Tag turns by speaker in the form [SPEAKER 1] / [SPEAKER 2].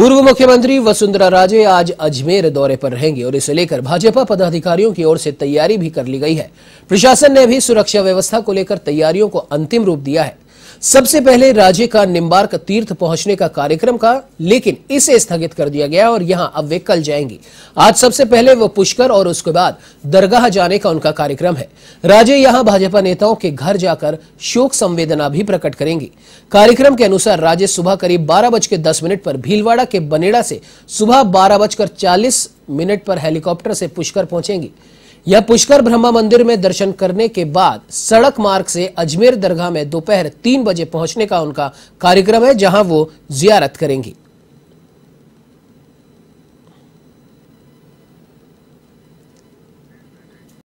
[SPEAKER 1] पूर्व मुख्यमंत्री वसुंधरा राजे आज अजमेर दौरे पर रहेंगे और इसे लेकर भाजपा पदाधिकारियों की ओर से तैयारी भी कर ली गई है प्रशासन ने भी सुरक्षा व्यवस्था को लेकर तैयारियों को अंतिम रूप दिया है सबसे पहले राज्य का निम्बार्क तीर्थ पहुंचने का कार्यक्रम का लेकिन इसे स्थगित कर दिया गया और यहां अब वे कल जाएंगे आज सबसे पहले वो पुष्कर और उसके बाद दरगाह जाने का उनका कार्यक्रम है राज्य यहां भाजपा नेताओं के घर जाकर शोक संवेदना भी प्रकट करेंगे कार्यक्रम के अनुसार राज्य सुबह करीब बारह बजकर दस मिनट पर भीलवाड़ा के बनेड़ा से सुबह बारह बजकर चालीस मिनट पर हेलीकॉप्टर से पुष्कर पहुंचेंगे यह पुष्कर ब्रह्मा मंदिर में दर्शन करने के बाद सड़क मार्ग से अजमेर दरगाह में दोपहर तीन बजे पहुंचने का उनका कार्यक्रम है जहां वो जियारत करेंगी